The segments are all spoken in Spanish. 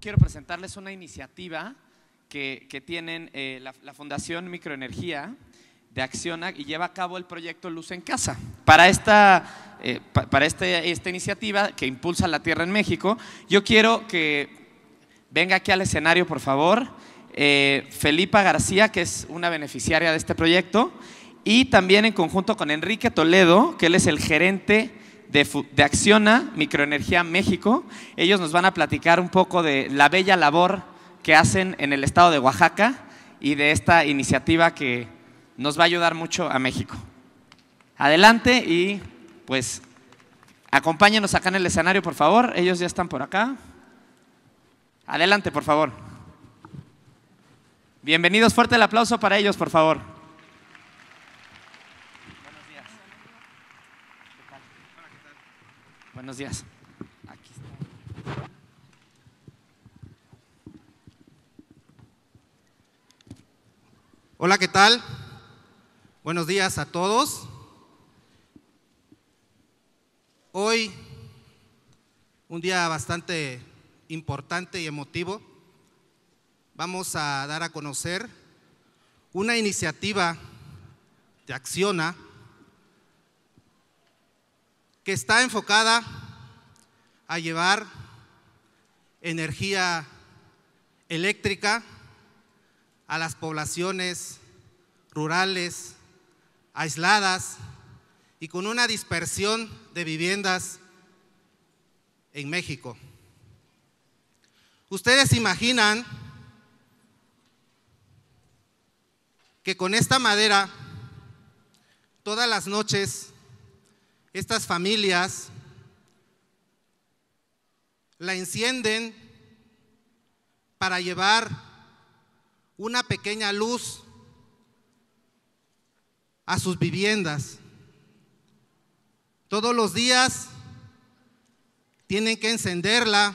quiero presentarles una iniciativa que, que tienen eh, la, Fundación Microenergía de Acciona y lleva a cabo el proyecto Luz en Casa. Para esta, eh, para este, esta iniciativa que impulsa la tierra en México, yo quiero que venga aquí al escenario, por favor, eh, Felipa García, que es una beneficiaria de este proyecto, y también en conjunto con Enrique Toledo, que él es el gerente de, Acciona, Microenergía México. Ellos nos van a platicar un poco de la bella labor que hacen en el estado de Oaxaca y de esta iniciativa que nos va a ayudar mucho a México. Adelante y pues acompáñenos acá en el escenario, por favor. Ellos ya están por acá. Adelante, por favor. Bienvenidos, fuerte el aplauso para ellos, por favor. buenos días. Hola, ¿qué tal? Buenos días a todos. Hoy, un día bastante importante y emotivo, vamos a dar a conocer una iniciativa de Acciona que está enfocada a llevar energía eléctrica a las poblaciones rurales, aisladas y con una dispersión de viviendas en México. ¿Ustedes imaginan que con esta madera, todas las noches, estas familias la encienden para llevar una pequeña luz a sus viviendas. Todos los días tienen que encenderla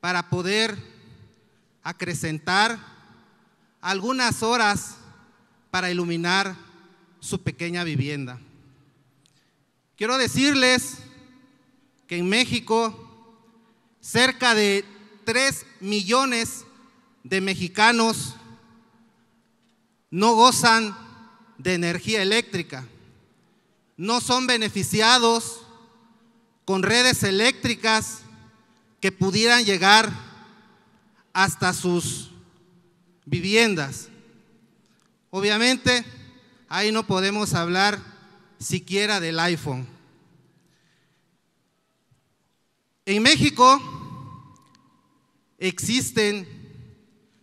para poder acrecentar algunas horas para iluminar su pequeña vivienda. Quiero decirles que en México cerca de 3 millones de mexicanos no gozan de energía eléctrica, no son beneficiados con redes eléctricas que pudieran llegar hasta sus viviendas. Obviamente, ahí no podemos hablar siquiera del iPhone. En México, existen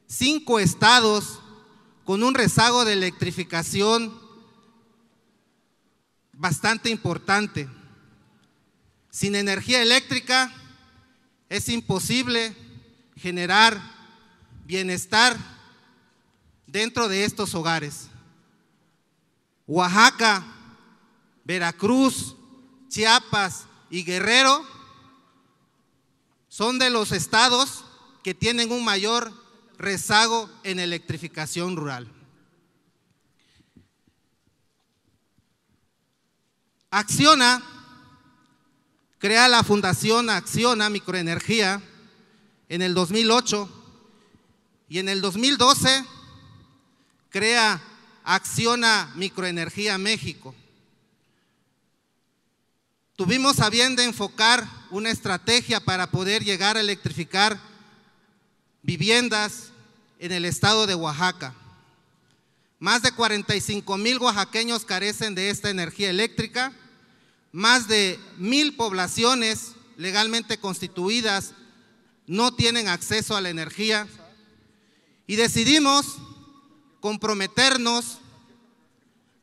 cinco estados con un rezago de electrificación bastante importante. Sin energía eléctrica es imposible generar bienestar dentro de estos hogares. Oaxaca, Veracruz, Chiapas y Guerrero son de los estados que tienen un mayor rezago en electrificación rural. Acciona crea la Fundación Acciona Microenergía en el 2008 y en el 2012 crea Acciona Microenergía México. Tuvimos a bien de enfocar una estrategia para poder llegar a electrificar viviendas en el estado de Oaxaca. Más de 45 mil oaxaqueños carecen de esta energía eléctrica. Más de mil poblaciones legalmente constituidas no tienen acceso a la energía. Y decidimos comprometernos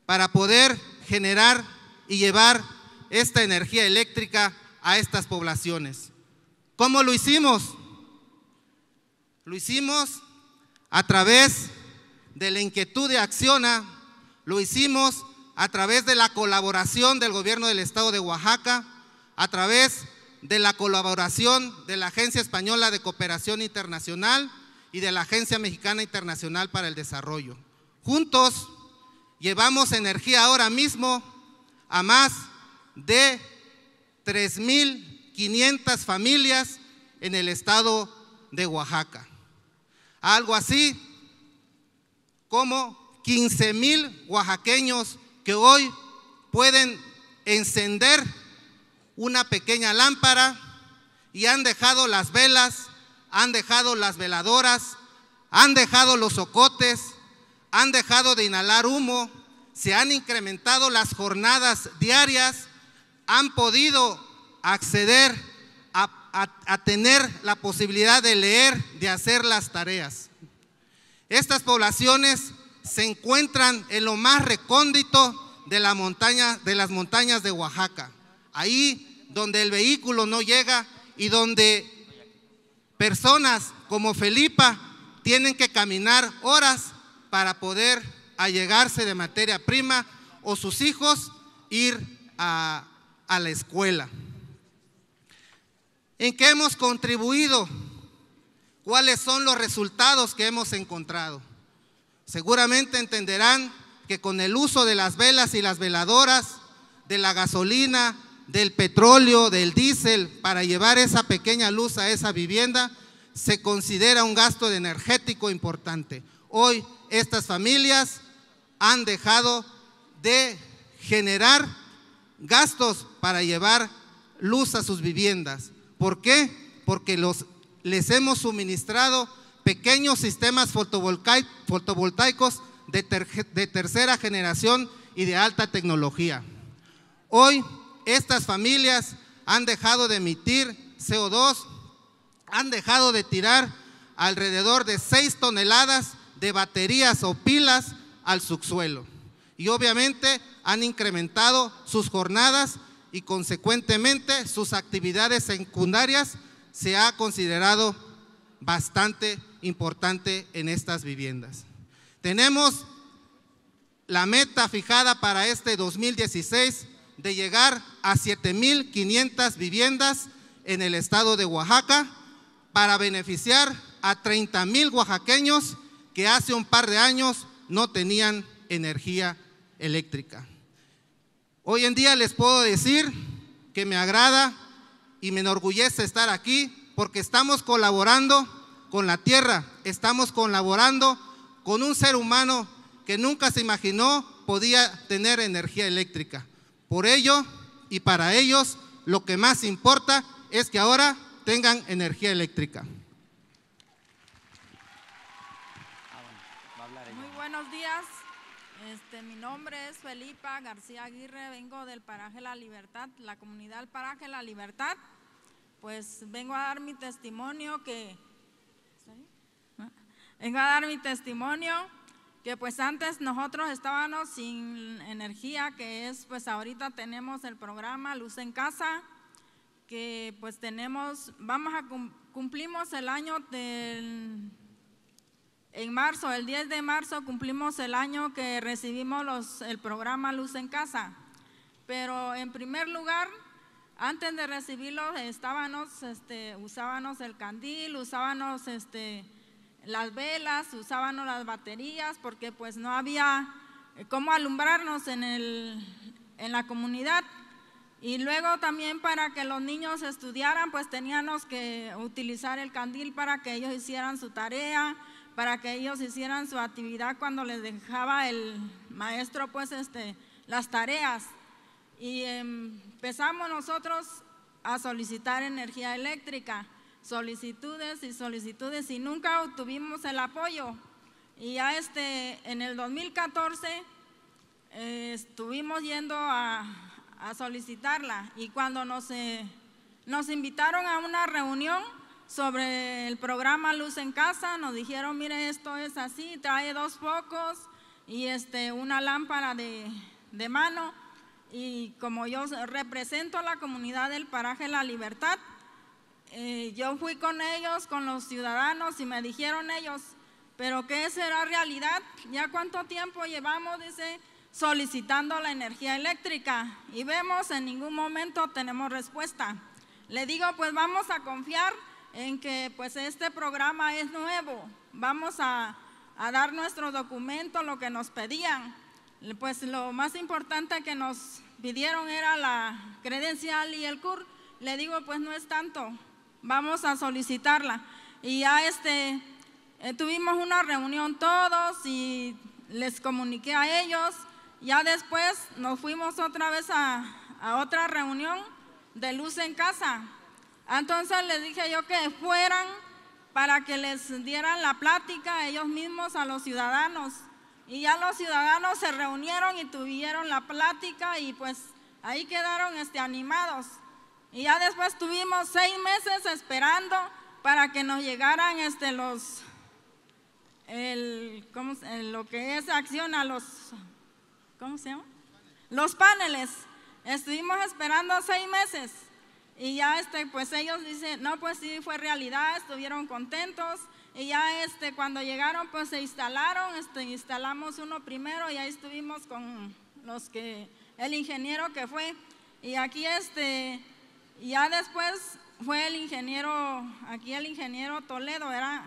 para poder generar y llevar esta energía eléctrica a estas poblaciones. ¿Cómo lo hicimos? Lo hicimos a través de la inquietud de Acciona, lo hicimos a través de la colaboración del gobierno del estado de Oaxaca, a través de la colaboración de la Agencia Española de Cooperación Internacional y de la Agencia Mexicana Internacional para el Desarrollo. Juntos llevamos energía ahora mismo a más de 3.500 familias en el estado de Oaxaca. Algo así como 15 mil oaxaqueños que hoy pueden encender una pequeña lámpara y han dejado las velas, han dejado las veladoras, han dejado los socotes, han dejado de inhalar humo, se han incrementado las jornadas diarias, han podido acceder a a, tener la posibilidad de leer, de hacer las tareas. Estas poblaciones se encuentran en lo más recóndito de, la de las montañas de Oaxaca, ahí donde el vehículo no llega y donde personas como Felipa tienen que caminar horas para poder allegarse de materia prima o sus hijos ir a la escuela en qué hemos contribuido, cuáles son los resultados que hemos encontrado. Seguramente entenderán que con el uso de las velas y las veladoras, de la gasolina, del petróleo, del diésel, para llevar esa pequeña luz a esa vivienda, se considera un gasto energético importante. Hoy estas familias han dejado de generar gastos para llevar luz a sus viviendas. ¿Por qué? Porque les hemos suministrado pequeños sistemas fotovoltaicos de, de tercera generación y de alta tecnología. Hoy estas familias han dejado de emitir CO2, han dejado de tirar alrededor de 6 toneladas de baterías o pilas al subsuelo. Y obviamente han incrementado sus jornadas y consecuentemente sus actividades secundarias se ha considerado bastante importante en estas viviendas. Tenemos la meta fijada para este 2016 de llegar a 7.500 viviendas en el estado de Oaxaca para beneficiar a 30.000 oaxaqueños que hace un par de años no tenían energía eléctrica. Hoy en día les puedo decir que me agrada y me enorgullece estar aquí porque estamos colaborando con la tierra, estamos colaborando con un ser humano que nunca se imaginó podía tener energía eléctrica. Por ello y para ellos lo que más importa es que ahora tengan energía eléctrica. Muy buenos días. Este, mi nombre es Felipa García Aguirre, vengo del Paraje La Libertad, la comunidad del Paraje La Libertad. Pues vengo a dar mi testimonio que... Vengo a dar mi testimonio que pues antes nosotros estábamos sin energía, que es pues ahorita tenemos el programa Luz en Casa, que pues tenemos, vamos a cumplimos el año del en marzo, el 10 de marzo, cumplimos el año que recibimos el programa Luz en Casa. Pero en primer lugar, antes de recibirlos, este, usábamos el candil, usábamos este, las velas, usábamos las baterías, porque pues no había eh, cómo alumbrarnos en la comunidad. Y luego también para que los niños estudiaran, pues teníamos que utilizar el candil para que ellos hicieran su tarea, para que ellos hicieran su actividad cuando les dejaba el maestro pues este, las tareas. Y em, empezamos nosotros a solicitar energía eléctrica, solicitudes y solicitudes y nunca obtuvimos el apoyo. Y ya este, en el 2014 eh, estuvimos yendo a, solicitarla y cuando nos, eh, nos invitaron a una reunión, sobre el programa Luz en Casa, nos dijeron, mire, esto es así, trae dos focos y este, una lámpara de, mano. Y como yo represento a la comunidad del paraje La Libertad, eh, yo fui con ellos, con los ciudadanos, y me dijeron ellos, pero ¿qué será realidad? ¿Ya cuánto tiempo llevamos, dice, solicitando la energía eléctrica? Y vemos, en ningún momento tenemos respuesta. Le digo, pues vamos a confiar en que pues este programa es nuevo. Vamos a, dar nuestro documento, lo que nos pedían. Pues lo más importante que nos pidieron era la credencial y el CUR. Le digo, pues no es tanto, vamos a solicitarla. Y ya este, eh, tuvimos una reunión todos y les comuniqué a ellos. Ya después nos fuimos otra vez a otra reunión de luz en casa entonces les dije yo que fueran para que les dieran la plática ellos mismos a los ciudadanos. Y ya los ciudadanos se reunieron y tuvieron la plática y pues ahí quedaron este, animados. Y ya después tuvimos seis meses esperando para que nos llegaran este, los, lo que es acción a los, Los paneles. Estuvimos esperando seis meses. Y ya este, pues ellos dicen, no, pues sí fue realidad, estuvieron contentos. Y ya este, cuando llegaron, pues se instalaron, este, instalamos uno primero y ahí estuvimos con los que, el ingeniero que fue. Y aquí este, ya después fue el ingeniero, aquí el ingeniero Toledo, era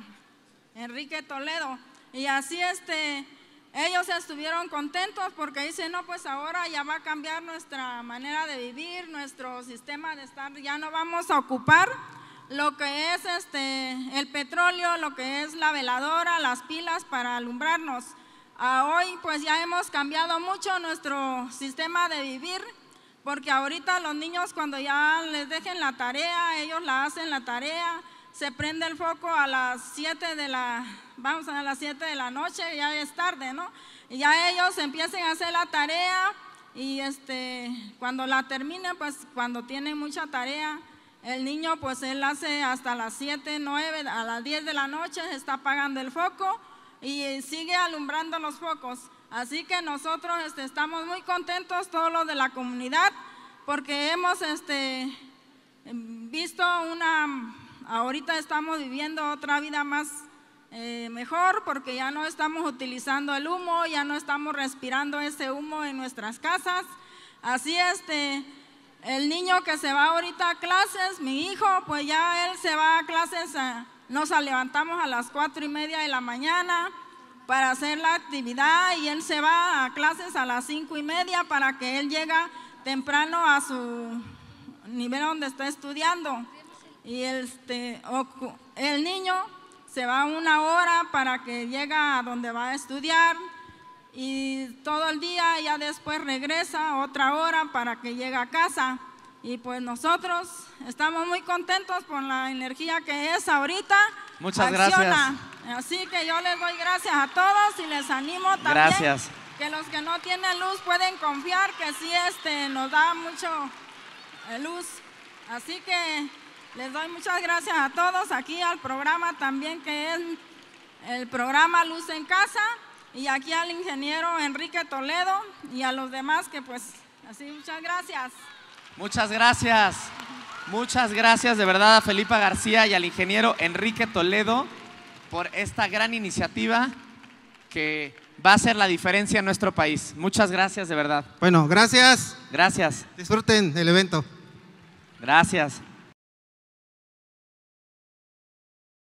Enrique Toledo. Y así este, ellos estuvieron contentos porque dicen, no, pues ahora ya va a cambiar nuestra manera de vivir, nuestro sistema de estar, ya no vamos a ocupar lo que es este, el petróleo, lo que es la veladora, las pilas para alumbrarnos. A hoy pues ya hemos cambiado mucho nuestro sistema de vivir porque ahorita los niños cuando ya les dejen la tarea, ellos la hacen la tarea, se prende el foco a las 7 de la vamos a las 7 de la noche, ya es tarde, ¿no? Y ya ellos empiecen a hacer la tarea y este, cuando la terminen, pues cuando tienen mucha tarea, el niño pues él hace hasta las 7, 9, a las 10 de la noche se está apagando el foco y sigue alumbrando los focos. Así que nosotros este, estamos muy contentos todos los de la comunidad porque hemos este, visto una, ahorita estamos viviendo otra vida más eh, mejor porque ya no estamos utilizando el humo, ya no estamos respirando ese humo en nuestras casas. Así este, el niño que se va ahorita a clases, mi hijo, pues ya él se va a clases, eh, nos levantamos a las cuatro y media de la mañana para hacer la actividad y él se va a clases a las cinco y media para que él llegue temprano a su nivel donde está estudiando. Y este, el niño se va una hora para que llega a donde va a estudiar y todo el día ya después regresa otra hora para que llegue a casa. Y pues nosotros estamos muy contentos con la energía que es ahorita. Muchas gracias. Así que yo les doy gracias a todos y les animo también gracias. que los que no tienen luz pueden confiar que sí este, nos da mucho eh, luz. Así que les doy muchas gracias a todos aquí al programa también que es el programa Luz en Casa y aquí al ingeniero Enrique Toledo y a los demás que pues así muchas gracias. Muchas gracias. Muchas gracias de verdad a Felipa García y al ingeniero Enrique Toledo por esta gran iniciativa que va a hacer la diferencia en nuestro país. Muchas gracias de verdad. Bueno, gracias. Gracias. Disfruten el evento. Gracias.